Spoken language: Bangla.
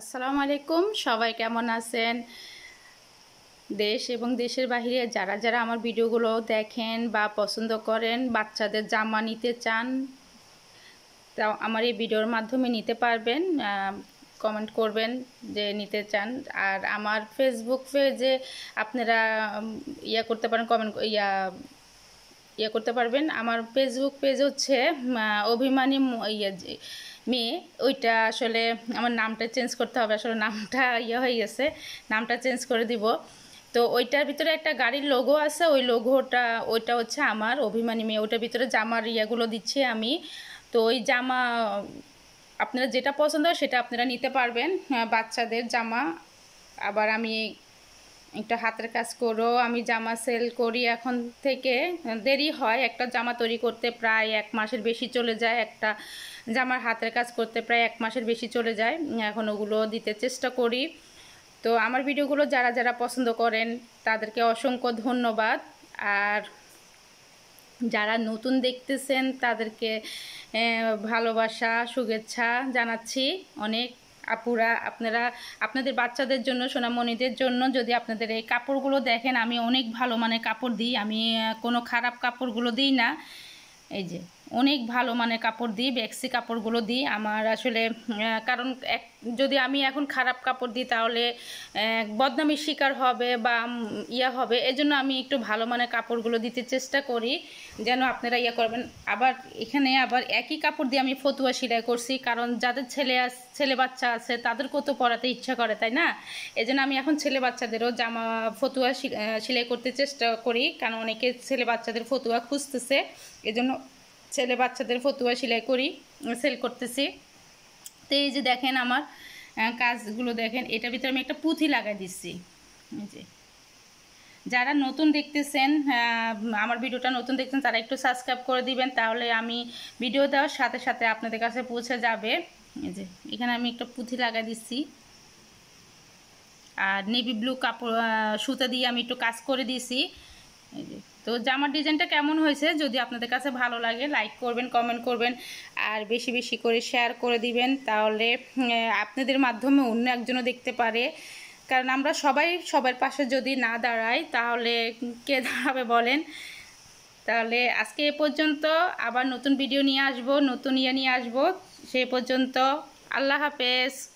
আসসালামু আলাইকুম সবাই কেমন আছেন দেশ এবং দেশের বাহিরে যারা যারা আমার ভিডিওগুলো দেখেন বা পছন্দ করেন বাচ্চাদের জামা নিতে চান তা আমার এই ভিডিওর মাধ্যমে নিতে পারবেন কমেন্ট করবেন যে নিতে চান আর আমার ফেসবুক পেজে আপনারা ইয়া করতে পারেন কমেন্ট ইয়া ইয়ে করতে পারবেন আমার ফেসবুক পেজ হচ্ছে অভিমানী ইয়ে মেয়ে ওইটা আসলে আমার নামটা চেঞ্জ করতে হবে আসলে নামটা ইয়ে হয়ে গেছে নামটা চেঞ্জ করে দিব তো ওইটার ভিতরে একটা গাড়ির লোগো আছে ওই লোগোটা ওইটা হচ্ছে আমার অভিমানী মেয়ে ওইটার ভিতরে জামার ইয়েগুলো দিচ্ছি আমি তো ওই জামা আপনারা যেটা পছন্দ হয় সেটা আপনারা নিতে পারবেন বাচ্চাদের জামা আবার আমি একটা হাতের কাজ করো আমি জামা সেল করি এখন থেকে দেরি হয় একটা জামা তৈরি করতে প্রায় এক মাসের বেশি চলে যায় একটা জামার হাতের কাজ করতে প্রায় এক মাসের বেশি চলে যায় এখন ওগুলো দিতে চেষ্টা করি তো আমার ভিডিওগুলো যারা যারা পছন্দ করেন তাদেরকে অসংখ্য ধন্যবাদ আর যারা নতুন দেখতেছেন তাদেরকে ভালোবাসা শুভেচ্ছা জানাচ্ছি অনেক আপুরা আপনারা আপনাদের বাচ্চাদের জন্য সোনামণিদের জন্য যদি আপনাদের এই কাপড়গুলো দেখেন আমি অনেক ভালো মানে কাপড় দিই আমি কোনো খারাপ কাপড়গুলো দিই না এই যে অনেক ভালো মানে কাপড় দিই ব্যাক্সি কাপড়গুলো দিই আমার আসলে কারণ এক যদি আমি এখন খারাপ কাপড় দিই তাহলে বদনামির শিকার হবে বা ইয়া হবে এজন্য আমি একটু ভালো মানে কাপড়গুলো দিতে চেষ্টা করি যেন আপনারা ইয়া করবেন আবার এখানে আবার একই কাপড় দিয়ে আমি ফতুয়া সেলাই করছি কারণ যাদের ছেলে ছেলে বাচ্চা আছে তাদেরকেও তো পড়াতে ইচ্ছা করে তাই না এজন্য আমি এখন ছেলে বাচ্চাদেরও জামা ফতুয়া সেলাই করতে চেষ্টা করি কারণ অনেকে ছেলে বাচ্চাদের ফতুয়া খুঁজতেছে এজন্য ছেলে বাচ্চাদের ফতুয়া সেলাই করি সেল করতেছি তো এই যে দেখেন আমার কাজগুলো দেখেন এটার ভিতরে আমি একটা পুঁথি লাগাই দিচ্ছি যে যারা নতুন দেখতেছেন আমার ভিডিওটা নতুন দেখছেন তারা একটু সাবস্ক্রাইব করে দিবেন তাহলে আমি ভিডিও দেওয়ার সাথে সাথে আপনাদের কাছে পৌঁছে যাবে এই যে এখানে আমি একটা পুঁথি লাগাই দিচ্ছি আর নেভি ব্লু কাপড় সুতা দিয়ে আমি একটু কাজ করে দিয়েছি তো জামার ডিজাইনটা কেমন হয়েছে যদি আপনাদের কাছে ভালো লাগে লাইক করবেন কমেন্ট করবেন আর বেশি বেশি করে শেয়ার করে দিবেন তাহলে আপনাদের মাধ্যমে অন্য একজনও দেখতে পারে কারণ আমরা সবাই সবার পাশে যদি না দাঁড়াই তাহলে কে দাঁড়াবে বলেন তাহলে আজকে এ পর্যন্ত আবার নতুন ভিডিও নিয়ে আসব নতুন ইয়ে নিয়ে আসব সে পর্যন্ত আল্লাহ হাফেজ